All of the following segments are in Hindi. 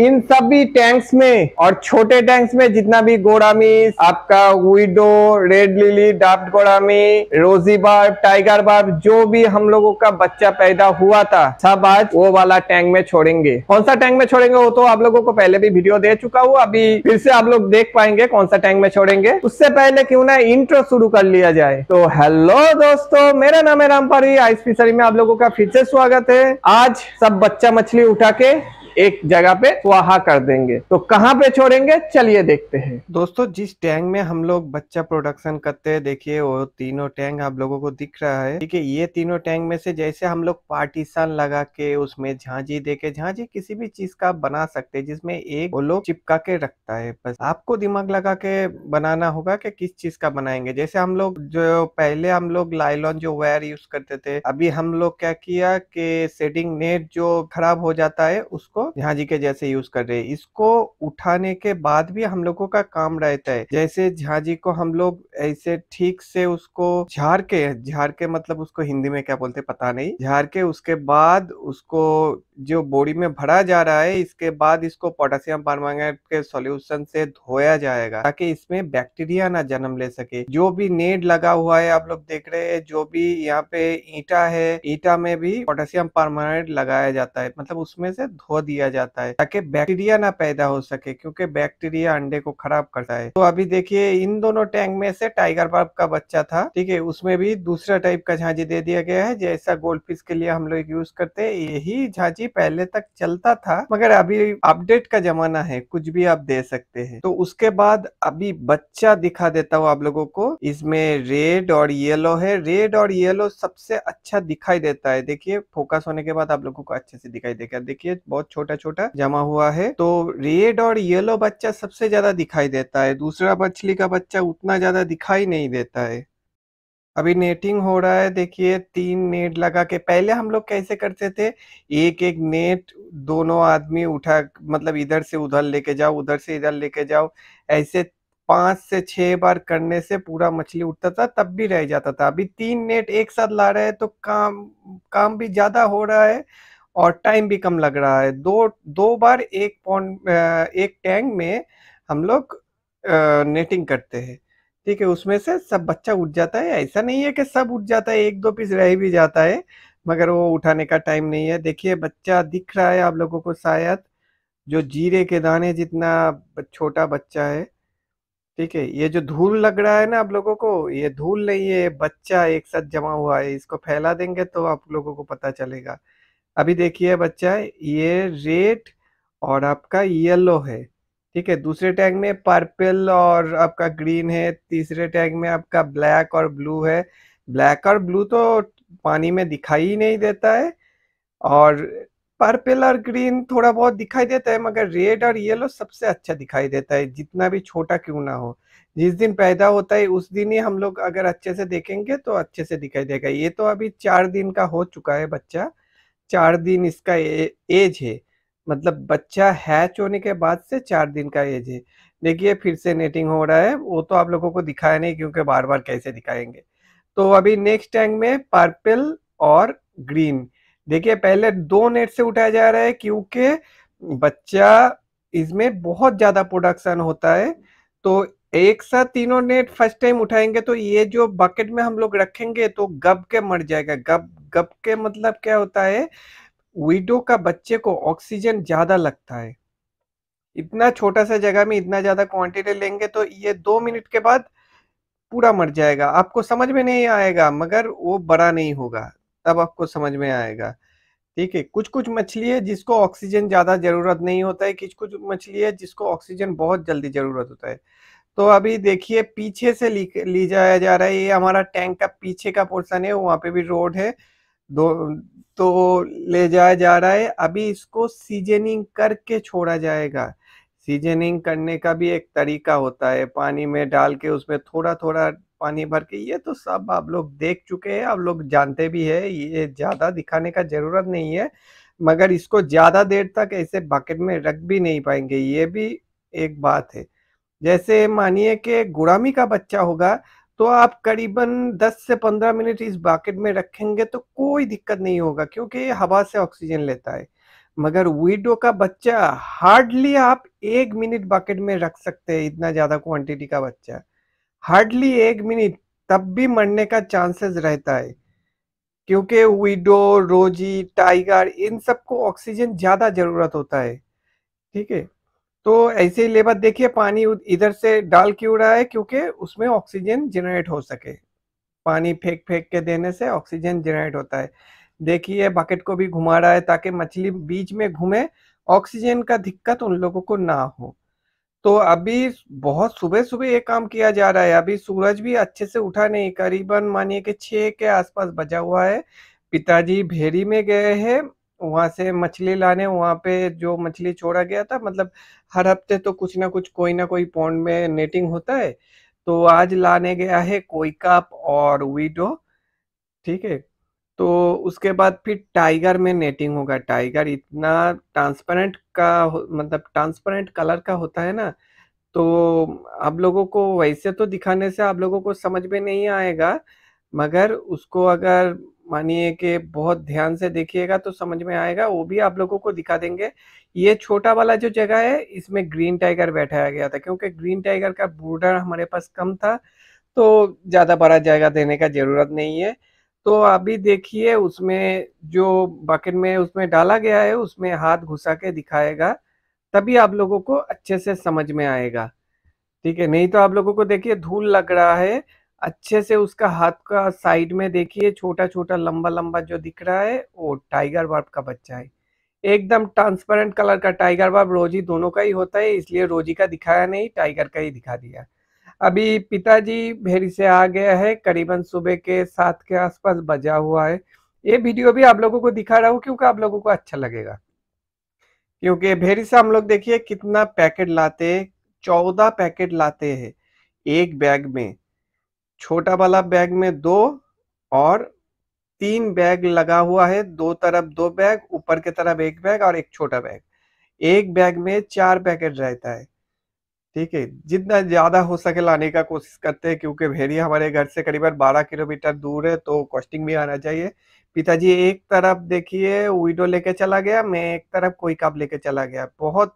इन सभी टैंक्स में और छोटे टैंक्स में जितना भी गोड़ामीस आपका विडो रेड लिली डाफ्ट gourami rosy barb tiger barb जो भी हम लोगों का बच्चा पैदा हुआ था सब आज वो वाला टैंक में छोड़ेंगे कौन सा टैंक में छोड़ेंगे वो तो आप लोगों को पहले भी वीडियो दे चुका हूँ अभी फिर से आप लोग देख पाएंगे कौन सा टैंक में छोड़ेंगे उससे पहले क्यों ना इंट्रो शुरू कर लिया जाए तो हेलो दोस्तों मेरा नाम है रामपारी आइस फिशरी में आप लोगों का फिर से स्वागत है आज सब बच्चा मछली उठा के एक जगह पे वहां कर देंगे तो कहाँ पे छोड़ेंगे चलिए देखते हैं दोस्तों जिस टैंक में हम लोग बच्चा प्रोडक्शन करते हैं देखिए वो तीनों टैंक आप लोगों को दिख रहा है ठीक है ये तीनों टैंक में से जैसे हम लोग पार्टीशन लगा के उसमें झांझी दे के झांझी किसी भी चीज का बना सकते हैं जिसमें एक वो लोग चिपका के रखता है बस आपको दिमाग लगा के बनाना होगा कि किस चीज का बनाएंगे जैसे हम लोग जो पहले हम लोग लाइलॉन जो वायर यूज करते थे अभी हम लोग क्या किया कि सेटिंग नेट जो खराब हो जाता है उसको हो यहाँ जी के जैसे यूज कर रहे हैं इसको उठाने के बाद भी हम लोगों का काम रहता है जैसे जी को हम लोग ऐसे ठीक से उसको झाड़ के झाड़ के मतलब उसको हिंदी में क्या बोलते पता नहीं झाड़ के उसके बाद उसको जो बॉडी में भरा जा रहा है इसके बाद इसको पोटेशियम परमांगनेट के सॉल्यूशन से धोया जाएगा ताकि इसमें बैक्टीरिया ना जन्म ले सके जो भी नेट लगा हुआ है आप लोग देख रहे हैं जो भी यहाँ पे ईटा है ईटा में भी पोटेशियम परमानेट लगाया जाता है मतलब उसमें से धो दिया जाता है ताकि बैक्टीरिया ना पैदा हो सके क्योंकि बैक्टीरिया अंडे को खराब करता है तो अभी देखिए इन दोनों टैंक में से टाइगर बार्ब का बच्चा था ठीक है उसमें भी दूसरा टाइप का झांझी दे दिया गया है जैसा गोल्ड फिश के लिए हम लोग यूज करते है यही झांझी पहले तक चलता था मगर अभी अपडेट का जमाना है कुछ भी आप दे सकते हैं तो उसके बाद अभी बच्चा दिखा देता हूँ आप लोगों को इसमें रेड और येलो है रेड और येलो सबसे अच्छा दिखाई देता है देखिए फोकस होने के बाद आप लोगों को अच्छे से दिखाई देगा देखिए बहुत छोटा छोटा जमा हुआ है तो रेड और येलो बच्चा सबसे ज्यादा दिखाई देता है दूसरा मछली का बच्चा उतना ज्यादा दिखाई नहीं देता है अभी नेटिंग हो रहा है देखिए तीन नेट लगा के पहले हम लोग कैसे करते थे एक एक नेट दोनों आदमी उठा मतलब इधर से उधर लेके जाओ उधर से इधर लेके जाओ ऐसे पांच से छह बार करने से पूरा मछली उठता था तब भी रह जाता था अभी तीन नेट एक साथ ला रहे हैं तो काम काम भी ज़्यादा हो रहा है और टाइम भी कम लग रहा है दो दो बार एक पॉन्ड एक टैंक में हम लोग नेटिंग करते हैं ठीक है उसमें से सब बच्चा उठ जाता है ऐसा नहीं है कि सब उठ जाता है एक दो पीस रह भी जाता है मगर वो उठाने का टाइम नहीं है देखिए बच्चा दिख रहा है आप लोगों को शायद जो जीरे के दाने जितना छोटा बच्चा है ठीक है ये जो धूल लग रहा है ना आप लोगों को ये धूल नहीं है बच्चा एक साथ जमा हुआ है इसको फैला देंगे तो आप लोगों को पता चलेगा अभी देखिए बच्चा ये रेड और आपका येलो है ठीक है दूसरे टैग में पर्पल और आपका ग्रीन है तीसरे टैग में आपका ब्लैक और ब्लू है ब्लैक और ब्लू तो पानी में दिखाई नहीं देता है और पर्पल और ग्रीन थोड़ा बहुत दिखाई देता है मगर रेड और येलो सबसे अच्छा दिखाई देता है जितना भी छोटा क्यों ना हो जिस दिन पैदा होता है उस दिन ही हम लोग अगर अच्छे से देखेंगे तो अच्छे से दिखाई देगा ये तो अभी चार दिन का हो चुका है बच्चा चार दिन इसका एज है मतलब बच्चा हैच होने के बाद से चार दिन का एज है देखिए फिर से नेटिंग हो रहा है वो तो आप लोगों को दिखाया नहीं क्योंकि बार बार कैसे दिखाएंगे तो अभी नेक्स्ट टैंक में पर्पल और ग्रीन देखिए पहले दो नेट से उठाया जा रहा है क्योंकि बच्चा इसमें बहुत ज़्यादा प्रोडक्शन होता है तो एक साथ तीनों नेट फर्स्ट टाइम उठाएंगे तो ये जो बकेट में हम लोग रखेंगे तो गब के मर जाएगा गब गप के मतलब क्या होता है विडो का बच्चे को ऑक्सीजन ज़्यादा लगता है इतना छोटा सा जगह में इतना ज़्यादा क्वांटिटी लेंगे तो ये दो मिनट के बाद पूरा मर जाएगा आपको समझ में नहीं आएगा मगर वो बड़ा नहीं होगा तब आपको समझ में आएगा ठीक है कुछ कुछ मछली है जिसको ऑक्सीजन ज़्यादा ज़रूरत नहीं होता है कुछ कुछ मछली है जिसको ऑक्सीजन बहुत जल्दी ज़रूरत होता है तो अभी देखिए पीछे से ली, ली जाया जा रहा है ये हमारा टैंक का पीछे का पोर्सन है वहां पे भी रोड है दो तो ले जाया जा रहा है अभी इसको सीजनिंग करके छोड़ा जाएगा सीजनिंग करने का भी एक तरीका होता है पानी में डाल के उसमें थोड़ा थोड़ा पानी भर के ये तो सब आप लोग देख चुके हैं आप लोग जानते भी है ये ज़्यादा दिखाने का ज़रूरत नहीं है मगर इसको ज़्यादा देर तक ऐसे बकेट में रख भी नहीं पाएंगे ये भी एक बात है जैसे मानिए कि गुड़ामी का बच्चा होगा तो आप करीबन 10 से 15 मिनट इस बाकेट में रखेंगे तो कोई दिक्कत नहीं होगा क्योंकि ये हवा से ऑक्सीजन लेता है मगर वीडो का बच्चा हार्डली आप एक मिनट बाकेट में रख सकते हैं इतना ज़्यादा क्वांटिटी का बच्चा हार्डली एक मिनट तब भी मरने का चांसेस रहता है क्योंकि वीडो रोजी टाइगर इन सबको ऑक्सीजन ज़्यादा ज़रूरत होता है ठीक है तो ऐसे ही लेबर देखिए पानी इधर से डाल क्यों रहा है क्योंकि उसमें ऑक्सीजन जनरेट हो सके पानी फेंक फेंक के देने से ऑक्सीजन जनरेट होता है देखिए बकेट को भी घुमा रहा है ताकि मछली बीच में घूमे ऑक्सीजन का दिक्कत उन लोगों को ना हो तो अभी बहुत सुबह सुबह ये काम किया जा रहा है अभी सूरज भी अच्छे से उठा नहीं करीबन मानिए कि छः के आसपास बजा हुआ है पिताजी भेरी में गए हैं वहाँ से मछली लाने वहाँ पे जो मछली छोड़ा गया था मतलब हर हफ्ते तो कुछ ना कुछ कोई ना कोई पॉन्ड में नेटिंग होता है तो आज लाने गया है कोई कप और वीडो ठीक है तो उसके बाद फिर टाइगर में नेटिंग होगा टाइगर इतना ट्रांसपेरेंट का मतलब ट्रांसपेरेंट कलर का होता है ना तो आप लोगों को वैसे तो दिखाने से आप लोगों को समझ में नहीं आएगा मगर उसको अगर मानिए कि बहुत ध्यान से देखिएगा तो समझ में आएगा वो भी आप लोगों को दिखा देंगे ये छोटा वाला जो जगह है इसमें ग्रीन टाइगर बैठाया गया था क्योंकि ग्रीन टाइगर का बॉर्डर हमारे पास कम था तो ज़्यादा बड़ा जगह देने का ज़रूरत नहीं है तो अभी देखिए उसमें जो बकेट में उसमें डाला गया है उसमें हाथ घुसा के दिखाएगा तभी आप लोगों को अच्छे से समझ में आएगा ठीक है नहीं तो आप लोगों को देखिए धूल लग रहा है अच्छे से उसका हाथ का साइड में देखिए छोटा छोटा लंबा लंबा जो दिख रहा है वो टाइगर बर्ब का बच्चा है एकदम ट्रांसपेरेंट कलर का टाइगर बर्ब रोजी दोनों का ही होता है इसलिए रोजी का दिखाया नहीं टाइगर का ही दिखा दिया अभी पिताजी भेरी से आ गया है करीबन सुबह के सात के आसपास बजा हुआ है ये वीडियो भी आप लोगों को दिखा रहा हूँ क्योंकि आप लोगों को अच्छा लगेगा क्योंकि भेरी से हम लोग देखिए कितना पैकेट लाते हैं चौदह पैकेट लाते हैं एक बैग में छोटा वाला बैग में दो और तीन बैग लगा हुआ है दो तरफ दो बैग ऊपर के तरफ एक बैग और एक छोटा बैग एक बैग में चार पैकेट रहता है ठीक है जितना ज़्यादा हो सके लाने का कोशिश करते हैं क्योंकि भेड़िया हमारे घर से करीबन 12 किलोमीटर दूर है तो कॉस्टिंग भी आना चाहिए पिताजी एक तरफ देखिए विडो लेके चला गया मैं एक तरफ कोई कप लेके चला गया बहुत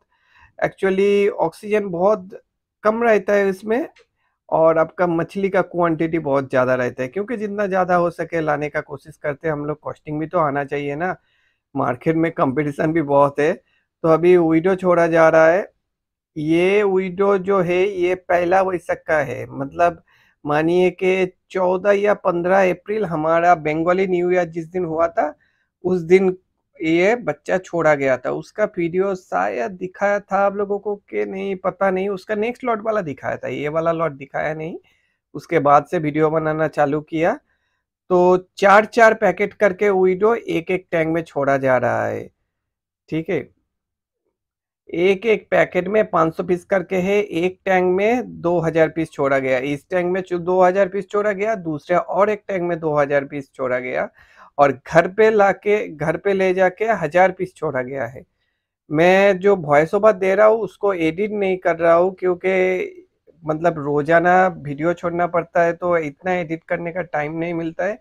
एक्चुअली ऑक्सीजन बहुत कम रहता है इसमें और आपका मछली का क्वांटिटी बहुत ज़्यादा रहता है क्योंकि जितना ज़्यादा हो सके लाने का कोशिश करते हैं हम लोग कॉस्टिंग भी तो आना चाहिए ना मार्केट में कंपटीशन भी बहुत है तो अभी वीडियो छोड़ा जा रहा है ये वीडियो जो है ये पहला वैशाख का है मतलब मानिए कि चौदह या पंद्रह अप्रैल हमारा बंगाली न्यू ईयर जिस दिन हुआ था उस दिन ये बच्चा छोड़ा गया था उसका वीडियो शायद दिखाया था आप लोगों को के नहीं पता नहीं उसका नेक्स्ट लॉट वाला दिखाया था ये वाला लॉट दिखाया नहीं उसके बाद से वीडियो बनाना चालू किया तो चार चार पैकेट करके वीडियो एक एक टैंक में छोड़ा जा रहा है ठीक है एक एक पैकेट में 500 पीस करके है एक टैंक में 2000 पीस छोड़ा गया इस टैंक में 2000 पीस छोड़ा गया दूसरा और एक टैंक में 2000 पीस छोड़ा गया और घर पे लाके घर पे ले जाके हजार पीस छोड़ा गया है मैं जो वॉइस ओवर दे रहा हूँ उसको एडिट नहीं कर रहा हूँ क्योंकि मतलब रोजाना वीडियो छोड़ना पड़ता है तो इतना एडिट करने का टाइम नहीं मिलता है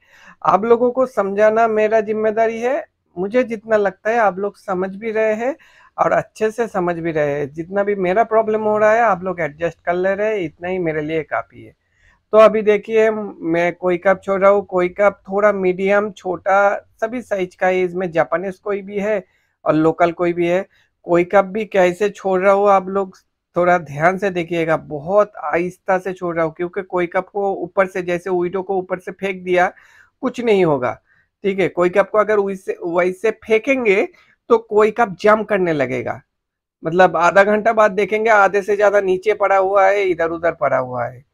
आप लोगों को समझाना मेरा जिम्मेदारी है मुझे जितना लगता है आप लोग समझ भी रहे हैं और अच्छे से समझ भी रहे हैं जितना भी मेरा प्रॉब्लम हो रहा है आप लोग एडजस्ट कर ले रहे हैं इतना ही मेरे लिए काफ़ी है तो अभी देखिए मैं कोई कप छोड़ रहा हूँ कोई कप थोड़ा मीडियम छोटा सभी साइज का है इसमें जापानीज कोई भी है और लोकल कोई भी है कोई कप भी कैसे छोड़ रहा हूँ आप लोग थोड़ा ध्यान से देखिएगा बहुत आहिस्ता से छोड़ रहा हूँ क्योंकि कोई कप को ऊपर से जैसे उइडो को ऊपर से फेंक दिया कुछ नहीं होगा ठीक है कोई कप को अगर वैसे वैसे फेंकेंगे तो कोई कप जम करने लगेगा मतलब आधा घंटा बाद देखेंगे आधे से ज़्यादा नीचे पड़ा हुआ है इधर उधर पड़ा हुआ है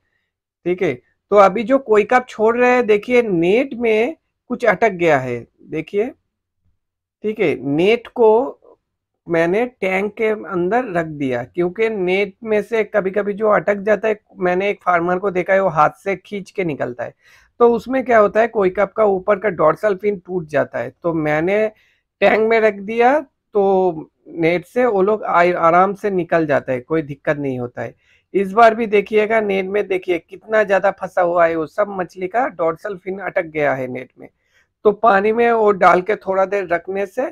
ठीक है तो अभी जो कोई काप छोड़ रहे हैं देखिए नेट में कुछ अटक गया है देखिए ठीक है नेट को मैंने टैंक के अंदर रख दिया क्योंकि नेट में से कभी कभी जो अटक जाता है मैंने एक फार्मर को देखा है वो हाथ से खींच के निकलता है तो उसमें क्या होता है कोई कप का ऊपर का डॉर्सल फिन टूट जाता है तो मैंने टैंक में रख दिया तो नेट से वो लोग आराम से निकल जाता है कोई दिक्कत नहीं होता है इस बार भी देखिएगा नेट में देखिए कितना ज्यादा फंसा हुआ है वो सब मछली का डॉर्सल फिन अटक गया है नेट में तो पानी में वो डाल के थोड़ा देर रखने से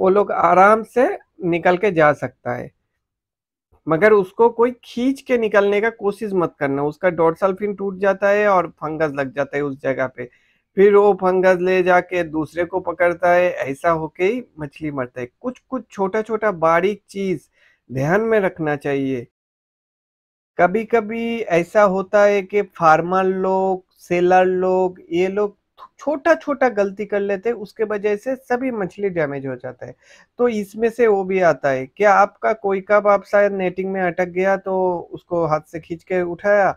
वो लोग आराम से निकल के जा सकता है मगर उसको कोई खींच के निकलने का कोशिश मत करना उसका डॉर्सल फिन टूट जाता है और फंगस लग जाता है उस जगह पे फिर वो फंगस ले जाके दूसरे को पकड़ता है ऐसा होके ही मछली मरता है कुछ कुछ छोटा छोटा बारीक चीज ध्यान में रखना चाहिए कभी कभी ऐसा होता है कि फार्मर लोग सेलर लोग ये लोग छोटा छोटा गलती कर लेते हैं उसके वजह से सभी मछली डैमेज हो जाता है तो इसमें से वो भी आता है क्या आपका कोई कब आप शायद नेटिंग में अटक गया तो उसको हाथ से खींच के उठाया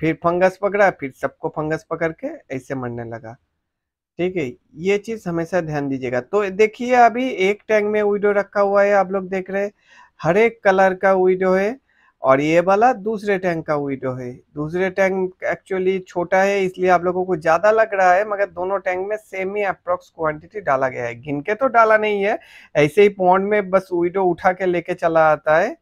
फिर फंगस पकड़ा फिर सबको फंगस पकड़ के ऐसे मरने लगा ठीक है ये चीज़ हमेशा ध्यान दीजिएगा तो देखिए अभी एक टैंक में वीडियो रखा हुआ है आप लोग देख रहे हैं हर एक कलर का वीडियो है और ये वाला दूसरे टैंक का वीडियो है दूसरे टैंक एक्चुअली छोटा है इसलिए आप लोगों को ज़्यादा लग रहा है मगर दोनों टैंक में सेम ही अप्रोक्स क्वांटिटी डाला गया है गिन के तो डाला नहीं है ऐसे ही पॉन्ड में बस वीडियो उठा के लेके चला आता है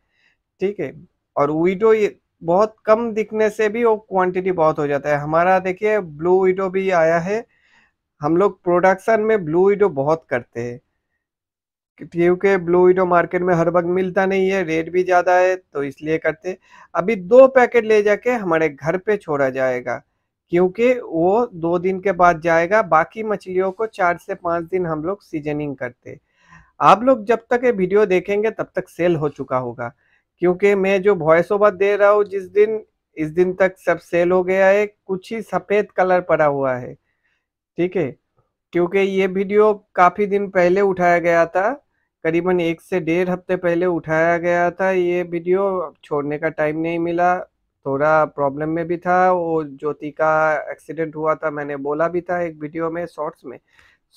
ठीक है और वीडियो ये बहुत कम दिखने से भी वो क्वांटिटी बहुत हो जाता है हमारा देखिए ब्लू वीडियो भी आया है हम लोग प्रोडक्शन में ब्लू वीडियो बहुत करते हैं क्योंकि ब्लू विडो मार्केट में हर वक्त मिलता नहीं है रेट भी ज़्यादा है तो इसलिए करते अभी दो पैकेट ले जाके हमारे घर पे छोड़ा जाएगा क्योंकि वो दो दिन के बाद जाएगा बाकी मछलियों को चार से पाँच दिन हम लोग सीजनिंग करते आप लोग जब तक ये वीडियो देखेंगे तब तक सेल हो चुका होगा क्योंकि मैं जो वॉइस ओवर दे रहा हूँ जिस दिन इस दिन तक सब सेल हो गया है कुछ ही सफ़ेद कलर पड़ा हुआ है ठीक है क्योंकि ये वीडियो काफ़ी दिन पहले उठाया गया था करीबन एक से डेढ़ हफ्ते पहले उठाया गया था ये वीडियो छोड़ने का टाइम नहीं मिला थोड़ा प्रॉब्लम में भी था वो ज्योति का एक्सीडेंट हुआ था मैंने बोला भी था एक वीडियो में शॉर्ट्स में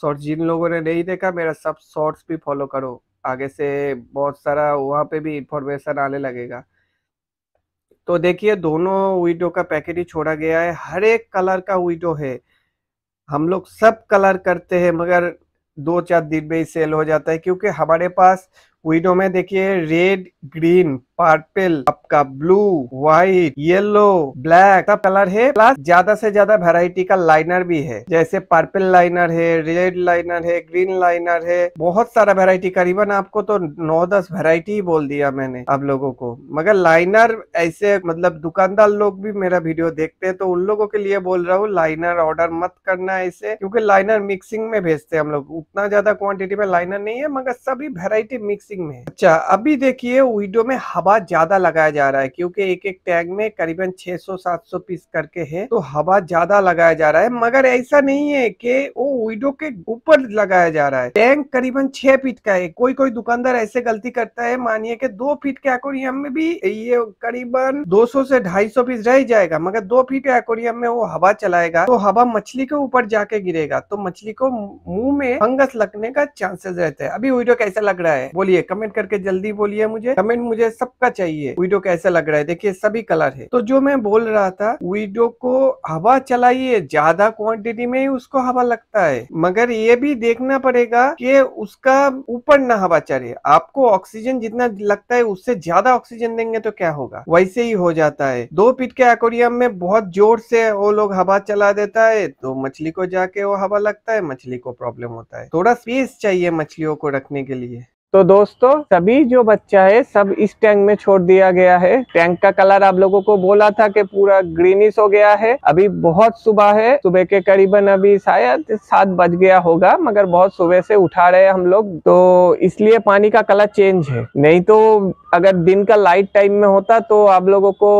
शॉर्ट्स जिन लोगों ने नहीं देखा मेरा सब शॉर्ट्स भी फॉलो करो आगे से बहुत सारा वहाँ पे भी इंफॉर्मेशन आने लगेगा तो देखिए दोनों विडो का पैकेट ही छोड़ा गया है हर एक कलर का विडो है हम लोग सब कलर करते हैं मगर दो चार दिन में ही सेल हो जाता है क्योंकि हमारे पास विंडो में देखिए रेड ग्रीन पर्पल आपका ब्लू व्हाइट येलो ब्लैक सब कलर है प्लस ज्यादा से ज्यादा वैरायटी का लाइनर भी है जैसे पर्पल लाइनर है रेड लाइनर है ग्रीन लाइनर है बहुत सारा वैरायटी करीबन आपको तो नौ दस वैरायटी ही बोल दिया मैंने आप लोगों को मगर लाइनर ऐसे मतलब दुकानदार लोग भी मेरा वीडियो देखते हैं तो उन लोगों के लिए बोल रहा हूँ लाइनर ऑर्डर मत करना ऐसे क्योंकि लाइनर मिक्सिंग में भेजते हैं हम लोग उतना ज्यादा क्वांटिटी में लाइनर नहीं है मगर सभी वेरायटी मिक्स मिक्सिंग में अच्छा अभी देखिए वीडियो में हवा ज्यादा लगाया जा रहा है क्योंकि एक एक टैग में करीबन 600-700 पीस करके है तो हवा ज्यादा लगाया जा रहा है मगर ऐसा नहीं है कि वो वीडियो के ऊपर लगाया जा रहा है टैंक करीबन छह फीट का है कोई कोई दुकानदार ऐसे गलती करता है मानिए कि दो फीट के एकोरियम में भी ये करीबन दो से ढाई पीस रह जाएगा मगर दो फीट के एकोरियम में वो हवा चलाएगा तो हवा मछली के ऊपर जाके गिरेगा तो मछली को मुंह में फंगस लगने का चांसेस रहता है अभी वीडियो कैसा लग रहा है बोलिए बोलिए कमेंट करके जल्दी बोलिए मुझे कमेंट मुझे सबका चाहिए वीडियो कैसा लग रहा है देखिए सभी कलर है तो जो मैं बोल रहा था वीडियो को हवा चलाइए ज्यादा क्वांटिटी में ही उसको हवा लगता है मगर ये भी देखना पड़ेगा कि उसका ऊपर ना हवा चले आपको ऑक्सीजन जितना लगता है उससे ज्यादा ऑक्सीजन देंगे तो क्या होगा वैसे ही हो जाता है दो पीट के एक्वेरियम में बहुत जोर से वो लोग हवा चला देता है तो मछली को जाके वो हवा लगता है मछली को प्रॉब्लम होता है थोड़ा स्पेस चाहिए मछलियों को रखने के लिए तो दोस्तों सभी जो बच्चा है सब इस टैंक में छोड़ दिया गया है टैंक का कलर आप लोगों को बोला था कि पूरा ग्रीनिश हो गया है अभी बहुत सुबह है सुबह के करीबन अभी शायद सात बज गया होगा मगर बहुत सुबह से उठा रहे हम लोग तो इसलिए पानी का कलर चेंज है नहीं तो अगर दिन का लाइट टाइम में होता तो आप लोगों को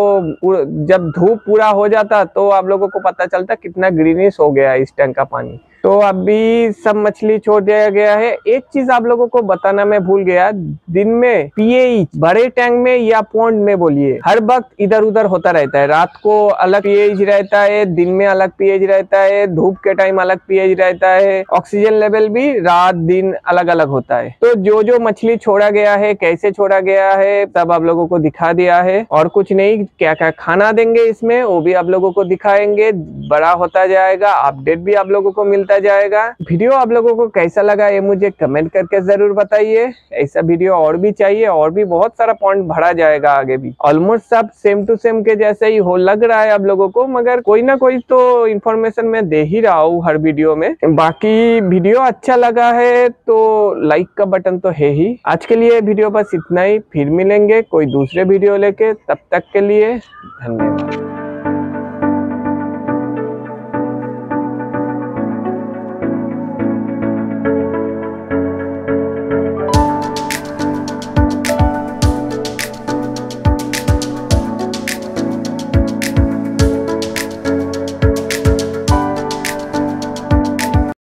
जब धूप पूरा हो जाता तो आप लोगों को पता चलता कितना ग्रीनिश हो गया इस टैंक का पानी तो अभी सब मछली छोड़ दिया गया है एक चीज आप लोगों को बताना मैं भूल गया दिन में पीएच बड़े टैंक में या पॉन्ड में बोलिए हर वक्त इधर उधर होता रहता है रात को अलग पीएच रहता है दिन में अलग पीएज रहता है धूप के टाइम अलग पीएज रहता है ऑक्सीजन लेवल भी रात दिन अलग अलग होता है तो जो जो मछली छोड़ा गया है कैसे छोड़ा गया है सब आप लोगों को दिखा दिया है और कुछ नहीं क्या क्या खाना देंगे इसमें वो भी आप लोगों को दिखाएंगे बड़ा होता जाएगा अपडेट भी आप लोगों को मिलता होता जाएगा वीडियो आप लोगों को कैसा लगा ये मुझे कमेंट करके जरूर बताइए ऐसा वीडियो और भी चाहिए और भी बहुत सारा पॉइंट भरा जाएगा आगे भी ऑलमोस्ट सब सेम टू सेम के जैसे ही हो लग रहा है आप लोगों को मगर कोई ना कोई तो इन्फॉर्मेशन मैं दे ही रहा हूँ हर वीडियो में बाकी वीडियो अच्छा लगा है तो लाइक का बटन तो है ही आज के लिए वीडियो बस इतना ही फिर मिलेंगे कोई दूसरे वीडियो लेके तब तक के लिए धन्यवाद